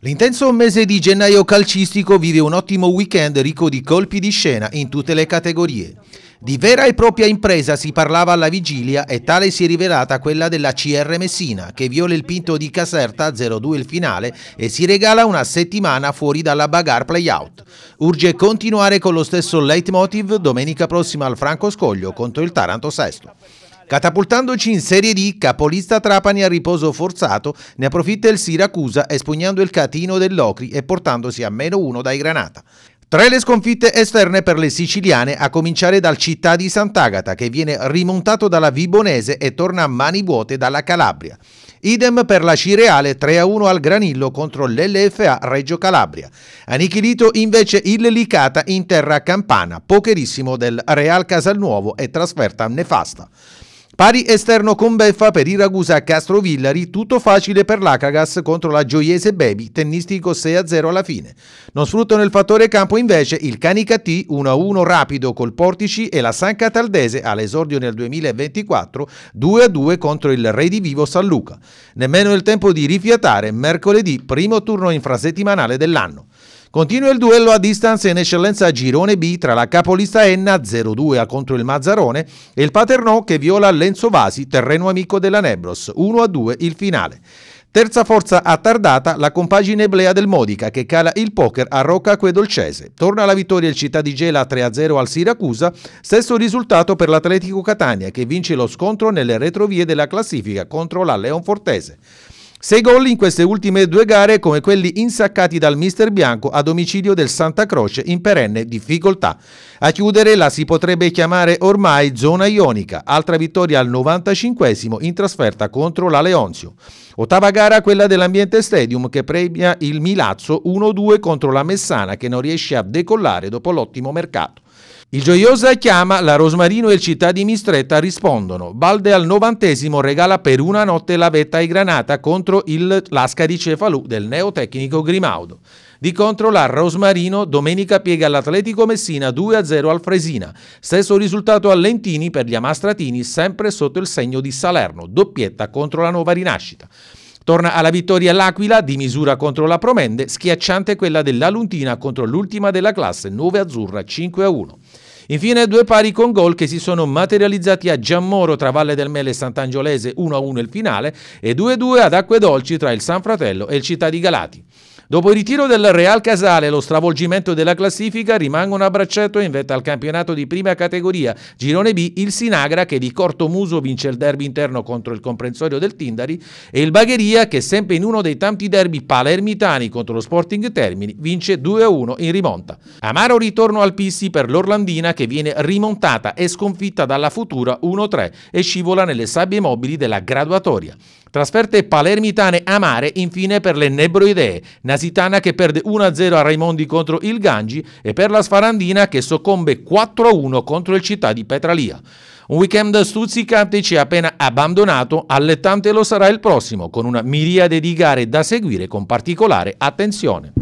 L'intenso mese di gennaio calcistico vive un ottimo weekend ricco di colpi di scena in tutte le categorie. Di vera e propria impresa si parlava alla vigilia e tale si è rivelata quella della CR Messina che viola il pinto di Caserta 0-2 il finale e si regala una settimana fuori dalla bagarre playout. Urge continuare con lo stesso leitmotiv domenica prossima al Franco Scoglio contro il Taranto Sesto. Catapultandoci in Serie D, capolista Trapani a riposo forzato, ne approfitta il Siracusa espugnando il catino dell'Ocri e portandosi a meno uno dai Granata. Tra le sconfitte esterne per le siciliane, a cominciare dal Città di Sant'Agata, che viene rimontato dalla Vibonese e torna a mani vuote dalla Calabria. Idem per la Cireale 3-1 al Granillo contro l'LFA Reggio Calabria. Annichilito invece il Licata in terra campana, pocherissimo del Real Casalnuovo e trasferta nefasta. Pari esterno con beffa per i Ragusa a Castrovillari, tutto facile per l'Acagas contro la Gioiese Baby, tennistico 6-0 alla fine. Non sfruttano il fattore campo invece il Canica T 1-1 rapido col Portici e la San Cataldese all'esordio nel 2024 2-2 contro il Re di Vivo San Luca. Nemmeno il tempo di rifiatare mercoledì primo turno infrasettimanale dell'anno. Continua il duello a distanza in eccellenza a Girone B tra la capolista Enna 0-2 contro il Mazzarone e il Paternò che viola Lenzo Vasi, terreno amico della Nebros, 1-2 il finale. Terza forza attardata la compagine Blea del Modica che cala il poker a Rocca Quedolcese. Torna alla vittoria il Città di Gela 3-0 al Siracusa, stesso risultato per l'Atletico Catania che vince lo scontro nelle retrovie della classifica contro la Leonfortese. Sei gol in queste ultime due gare come quelli insaccati dal mister bianco a domicilio del Santa Croce in perenne difficoltà. A chiudere la si potrebbe chiamare ormai zona ionica, altra vittoria al 95 in trasferta contro la Leonzio. Ottava gara quella dell'ambiente stadium che premia il Milazzo 1-2 contro la Messana che non riesce a decollare dopo l'ottimo mercato. Il Gioiosa chiama, la Rosmarino e il Città di Mistretta rispondono. Balde al novantesimo regala per una notte la vetta ai Granata contro il Lasca di Cefalù del neotecnico Grimaudo. Di contro la Rosmarino domenica piega l'Atletico Messina 2-0 al Fresina. Stesso risultato a Lentini per gli Amastratini sempre sotto il segno di Salerno, doppietta contro la Nuova Rinascita. Torna alla vittoria l'Aquila di misura contro la Promende, schiacciante quella dell'Aluntina contro l'ultima della classe 9 Azzurra 5 1. Infine due pari con gol che si sono materializzati a Giammoro tra Valle del Mele e Sant'Angiolese 1-1 il finale e 2-2 ad Acque Dolci tra il San Fratello e il Città di Galati. Dopo il ritiro del Real Casale e lo stravolgimento della classifica, rimangono a braccetto in vetta al campionato di prima categoria, girone B, il Sinagra che di corto muso vince il derby interno contro il comprensorio del Tindari e il Bagheria che sempre in uno dei tanti derby palermitani contro lo Sporting Termini vince 2-1 in rimonta. Amaro ritorno al Pissi per l'Orlandina che viene rimontata e sconfitta dalla futura 1-3 e scivola nelle sabbie mobili della graduatoria. Trasferte palermitane amare infine per le Nebroidee, Nasitana che perde 1-0 a Raimondi contro il Gangi e per la Sfarandina che soccombe 4-1 contro il Città di Petralia. Un weekend stuzzicante ci ha appena abbandonato, allettante lo sarà il prossimo, con una miriade di gare da seguire con particolare attenzione.